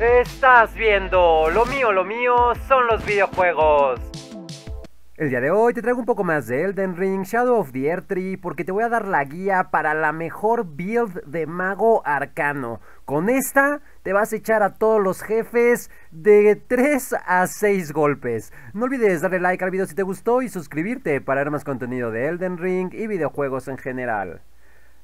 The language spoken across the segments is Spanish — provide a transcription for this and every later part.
Estás viendo, lo mío, lo mío son los videojuegos. El día de hoy te traigo un poco más de Elden Ring Shadow of the Earth Tree porque te voy a dar la guía para la mejor build de mago arcano. Con esta te vas a echar a todos los jefes de 3 a 6 golpes. No olvides darle like al video si te gustó y suscribirte para ver más contenido de Elden Ring y videojuegos en general.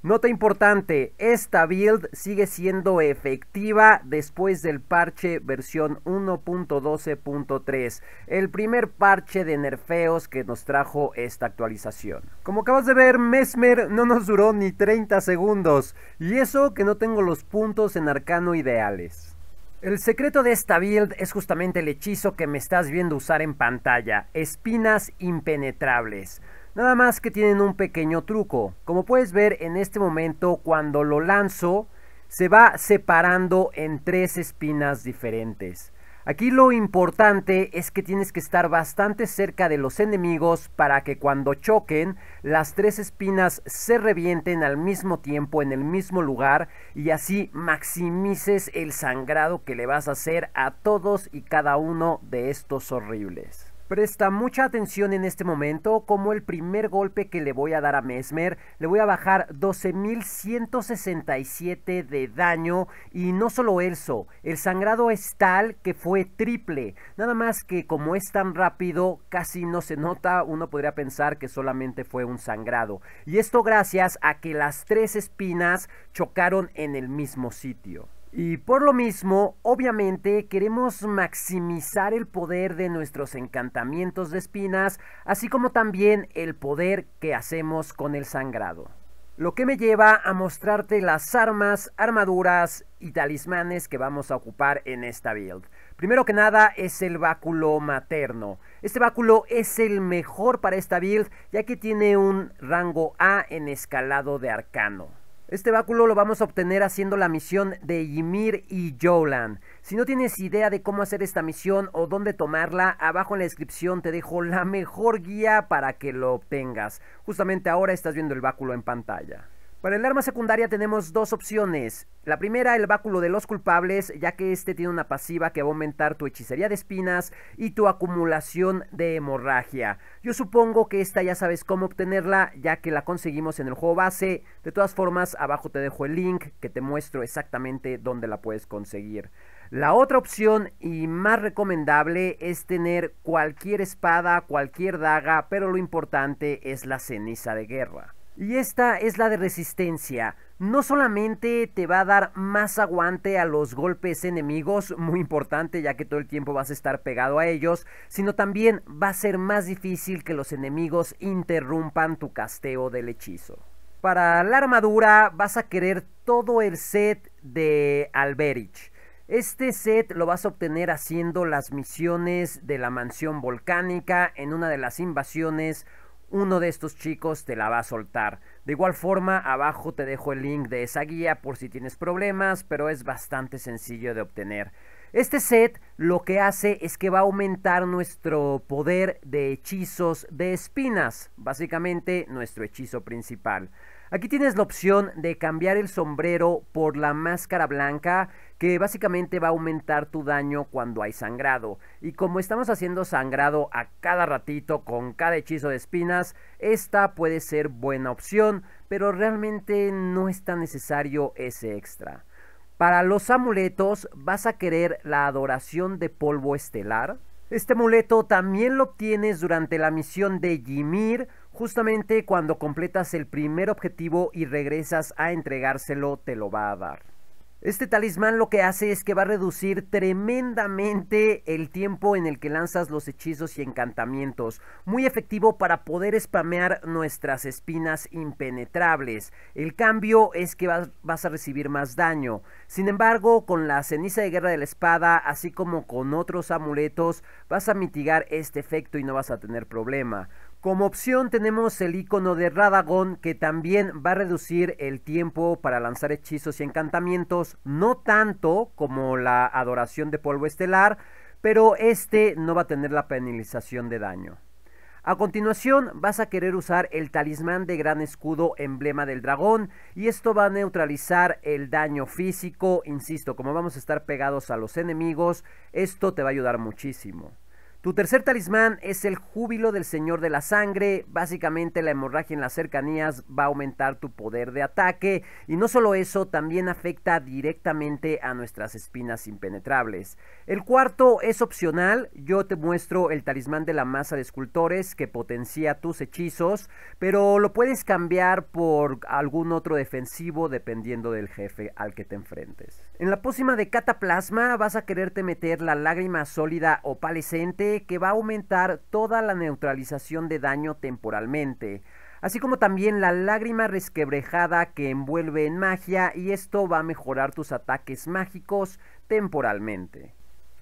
Nota importante, esta build sigue siendo efectiva después del parche versión 1.12.3, el primer parche de nerfeos que nos trajo esta actualización. Como acabas de ver, Mesmer no nos duró ni 30 segundos, y eso que no tengo los puntos en arcano ideales. El secreto de esta build es justamente el hechizo que me estás viendo usar en pantalla, espinas impenetrables. Nada más que tienen un pequeño truco. Como puedes ver en este momento cuando lo lanzo se va separando en tres espinas diferentes. Aquí lo importante es que tienes que estar bastante cerca de los enemigos para que cuando choquen las tres espinas se revienten al mismo tiempo en el mismo lugar y así maximices el sangrado que le vas a hacer a todos y cada uno de estos horribles. Presta mucha atención en este momento como el primer golpe que le voy a dar a Mesmer, le voy a bajar 12.167 de daño y no solo eso, el sangrado es tal que fue triple, nada más que como es tan rápido casi no se nota, uno podría pensar que solamente fue un sangrado y esto gracias a que las tres espinas chocaron en el mismo sitio. Y por lo mismo, obviamente, queremos maximizar el poder de nuestros encantamientos de espinas, así como también el poder que hacemos con el sangrado. Lo que me lleva a mostrarte las armas, armaduras y talismanes que vamos a ocupar en esta build. Primero que nada es el báculo materno. Este báculo es el mejor para esta build ya que tiene un rango A en escalado de arcano. Este báculo lo vamos a obtener haciendo la misión de Ymir y Jolan. Si no tienes idea de cómo hacer esta misión o dónde tomarla, abajo en la descripción te dejo la mejor guía para que lo obtengas. Justamente ahora estás viendo el báculo en pantalla. Para el arma secundaria tenemos dos opciones. La primera, el báculo de los culpables, ya que este tiene una pasiva que va a aumentar tu hechicería de espinas y tu acumulación de hemorragia. Yo supongo que esta ya sabes cómo obtenerla, ya que la conseguimos en el juego base. De todas formas, abajo te dejo el link que te muestro exactamente dónde la puedes conseguir. La otra opción y más recomendable es tener cualquier espada, cualquier daga, pero lo importante es la ceniza de guerra. Y esta es la de resistencia. No solamente te va a dar más aguante a los golpes enemigos, muy importante ya que todo el tiempo vas a estar pegado a ellos, sino también va a ser más difícil que los enemigos interrumpan tu casteo del hechizo. Para la armadura vas a querer todo el set de Alberich. Este set lo vas a obtener haciendo las misiones de la mansión volcánica en una de las invasiones uno de estos chicos te la va a soltar. De igual forma, abajo te dejo el link de esa guía por si tienes problemas, pero es bastante sencillo de obtener. Este set lo que hace es que va a aumentar nuestro poder de hechizos de espinas, básicamente nuestro hechizo principal. Aquí tienes la opción de cambiar el sombrero por la máscara blanca que básicamente va a aumentar tu daño cuando hay sangrado. Y como estamos haciendo sangrado a cada ratito con cada hechizo de espinas, esta puede ser buena opción, pero realmente no es tan necesario ese extra. Para los amuletos vas a querer la adoración de polvo estelar. Este amuleto también lo obtienes durante la misión de Ymir, justamente cuando completas el primer objetivo y regresas a entregárselo te lo va a dar. Este talismán lo que hace es que va a reducir tremendamente el tiempo en el que lanzas los hechizos y encantamientos. Muy efectivo para poder spamear nuestras espinas impenetrables. El cambio es que vas a recibir más daño. Sin embargo, con la ceniza de guerra de la espada, así como con otros amuletos, vas a mitigar este efecto y no vas a tener problema. Como opción tenemos el icono de Radagon que también va a reducir el tiempo para lanzar hechizos y encantamientos, no tanto como la adoración de polvo estelar, pero este no va a tener la penalización de daño. A continuación vas a querer usar el talismán de gran escudo emblema del dragón y esto va a neutralizar el daño físico, insisto, como vamos a estar pegados a los enemigos, esto te va a ayudar muchísimo. Tu tercer talismán es el júbilo del Señor de la Sangre. Básicamente la hemorragia en las cercanías va a aumentar tu poder de ataque. Y no solo eso, también afecta directamente a nuestras espinas impenetrables. El cuarto es opcional. Yo te muestro el talismán de la masa de escultores que potencia tus hechizos. Pero lo puedes cambiar por algún otro defensivo dependiendo del jefe al que te enfrentes. En la pócima de cataplasma vas a quererte meter la lágrima sólida opalescente que va a aumentar toda la neutralización de daño temporalmente, así como también la lágrima resquebrejada que envuelve en magia y esto va a mejorar tus ataques mágicos temporalmente.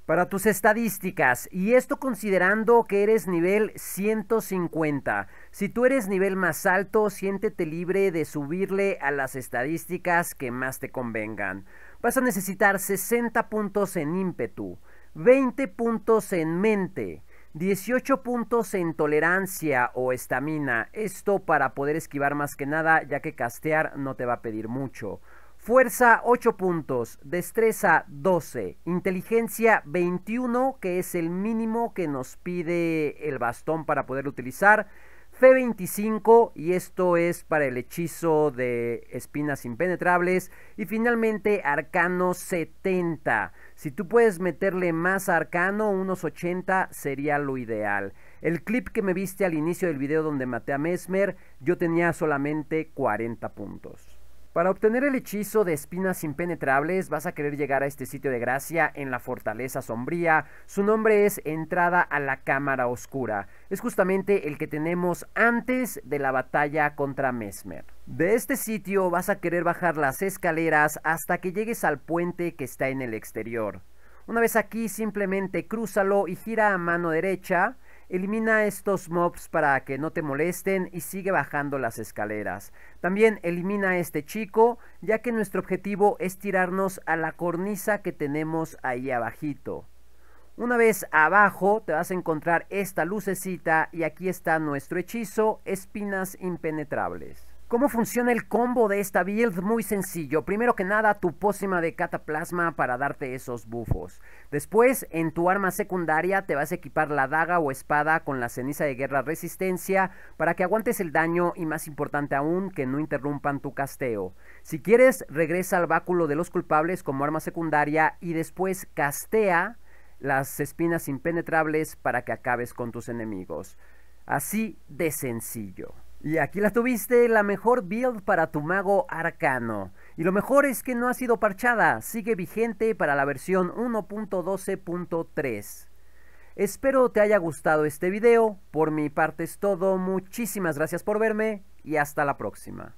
Para tus estadísticas, y esto considerando que eres nivel 150, si tú eres nivel más alto, siéntete libre de subirle a las estadísticas que más te convengan. Vas a necesitar 60 puntos en ímpetu, 20 puntos en mente, 18 puntos en tolerancia o estamina, esto para poder esquivar más que nada ya que castear no te va a pedir mucho. Fuerza 8 puntos, destreza 12, inteligencia 21 que es el mínimo que nos pide el bastón para poder utilizar f 25 y esto es para el hechizo de espinas impenetrables. Y finalmente Arcano 70. Si tú puedes meterle más Arcano, unos 80 sería lo ideal. El clip que me viste al inicio del video donde maté a Mesmer, yo tenía solamente 40 puntos. Para obtener el hechizo de espinas impenetrables vas a querer llegar a este sitio de gracia en la fortaleza sombría. Su nombre es Entrada a la Cámara Oscura. Es justamente el que tenemos antes de la batalla contra Mesmer. De este sitio vas a querer bajar las escaleras hasta que llegues al puente que está en el exterior. Una vez aquí simplemente crúzalo y gira a mano derecha Elimina estos mobs para que no te molesten y sigue bajando las escaleras. También elimina este chico, ya que nuestro objetivo es tirarnos a la cornisa que tenemos ahí abajito. Una vez abajo te vas a encontrar esta lucecita y aquí está nuestro hechizo, espinas impenetrables. ¿Cómo funciona el combo de esta build? Muy sencillo. Primero que nada, tu pócima de cataplasma para darte esos bufos. Después, en tu arma secundaria, te vas a equipar la daga o espada con la ceniza de guerra resistencia para que aguantes el daño y, más importante aún, que no interrumpan tu casteo. Si quieres, regresa al báculo de los culpables como arma secundaria y después castea las espinas impenetrables para que acabes con tus enemigos. Así de sencillo. Y aquí la tuviste, la mejor build para tu mago arcano. Y lo mejor es que no ha sido parchada, sigue vigente para la versión 1.12.3. Espero te haya gustado este video, por mi parte es todo, muchísimas gracias por verme y hasta la próxima.